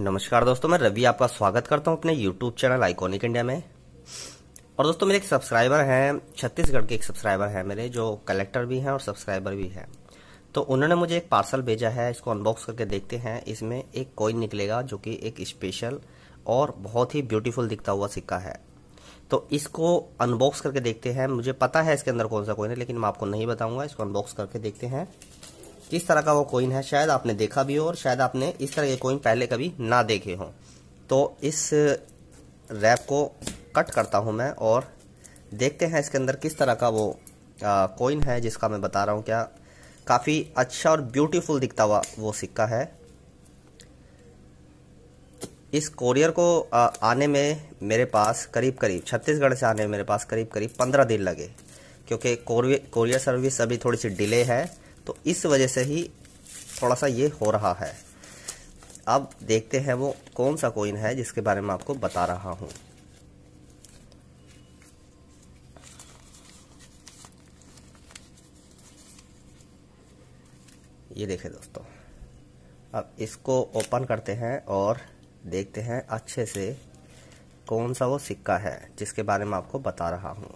नमस्कार दोस्तों मैं रवि आपका स्वागत करता हूं अपने यूट्यूब चैनल आइकॉनिक इंडिया में और दोस्तों मेरे एक सब्सक्राइबर हैं छत्तीसगढ़ के एक सब्सक्राइबर हैं मेरे जो कलेक्टर भी हैं और सब्सक्राइबर भी हैं तो उन्होंने मुझे एक पार्सल भेजा है इसको अनबॉक्स करके देखते हैं इसमें एक कॉइन निकलेगा जो कि एक स्पेशल और बहुत ही ब्यूटीफुल दिखता हुआ सिक्का है तो इसको अनबॉक्स करके देखते हैं मुझे पता है इसके अंदर कौन सा कॉइन है लेकिन मैं आपको नहीं बताऊंगा इसको अनबॉक्स करके देखते हैं किस तरह का वो कॉइन है शायद आपने देखा भी हो और शायद आपने इस तरह के कोइन पहले कभी ना देखे हों तो इस रैप uh, को कट करता हूँ मैं और देखते हैं इसके अंदर किस तरह का वो कॉइन uh, है जिसका मैं बता रहा हूँ क्या काफ़ी अच्छा और ब्यूटीफुल दिखता हुआ वो सिक्का है इस कोरियर को uh, आने में मेरे पास करीब करीब छत्तीसगढ़ से आने में मेरे पास करीब करीब पंद्रह दिन लगे क्योंकि कोरियर सर्विस अभी थोड़ी सी डिले है तो इस वजह से ही थोड़ा सा ये हो रहा है अब देखते हैं वो कौन सा कोइन है जिसके बारे में आपको बता रहा हूँ ये देखें दोस्तों अब इसको ओपन करते हैं और देखते हैं अच्छे से कौन सा वो सिक्का है जिसके बारे में आपको बता रहा हूँ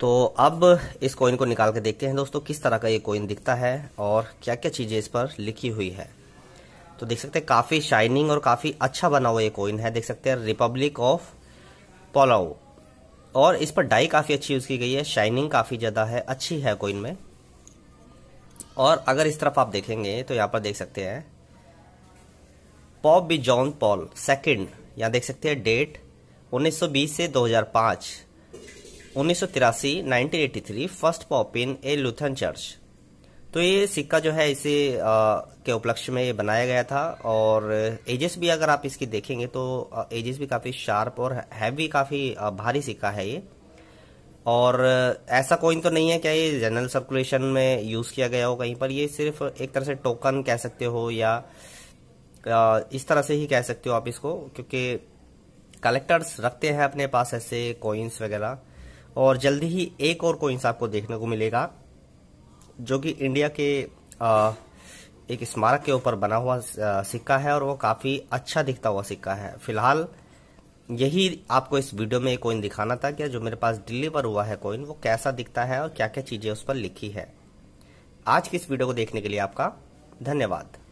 तो अब इस कॉइन को निकाल के देखते हैं दोस्तों किस तरह का ये कॉइन दिखता है और क्या क्या चीज़ें इस पर लिखी हुई है तो देख सकते हैं काफ़ी शाइनिंग और काफ़ी अच्छा बना हुआ ये कॉइन है देख सकते हैं रिपब्लिक ऑफ पोलाओ और इस पर डाई काफ़ी अच्छी यूज़ की गई है शाइनिंग काफ़ी ज़्यादा है अच्छी है कॉइन में और अगर इस तरफ आप देखेंगे तो यहां पर देख सकते हैं पॉप बी जॉन पॉल सेकेंड यहाँ देख सकते हैं डेट 1920 से उन्नीस सौ तिरासी nineteen eighty three first Pope in a Lutheran church तो ये सिक्का जो है इसे आ, के उपलक्ष्य में ये बनाया गया था और एजेस भी अगर आप इसकी देखेंगे तो एजेस भी काफ़ी शार्प और हैवी काफ़ी भारी सिक्का है ये और ऐसा कोइन तो नहीं है क्या ये जनरल सर्कुलेशन में यूज़ किया गया हो कहीं पर ये सिर्फ एक तरह से टोकन कह सकते हो या इस तरह से ही कह सकते हो आप इसको क्योंकि कलेक्टर्स रखते हैं अपने पास ऐसे कॉइन्स वगैरह और जल्दी ही एक और कोइंस आपको देखने को मिलेगा जो कि इंडिया के आ, एक स्मारक के ऊपर बना हुआ सिक्का है और वो काफ़ी अच्छा दिखता हुआ सिक्का है फिलहाल यही आपको इस वीडियो में कोइन दिखाना था क्या जो मेरे पास डिलीवर हुआ है कोइन वो कैसा दिखता है और क्या क्या चीज़ें उस पर लिखी है आज की इस वीडियो को देखने के लिए आपका धन्यवाद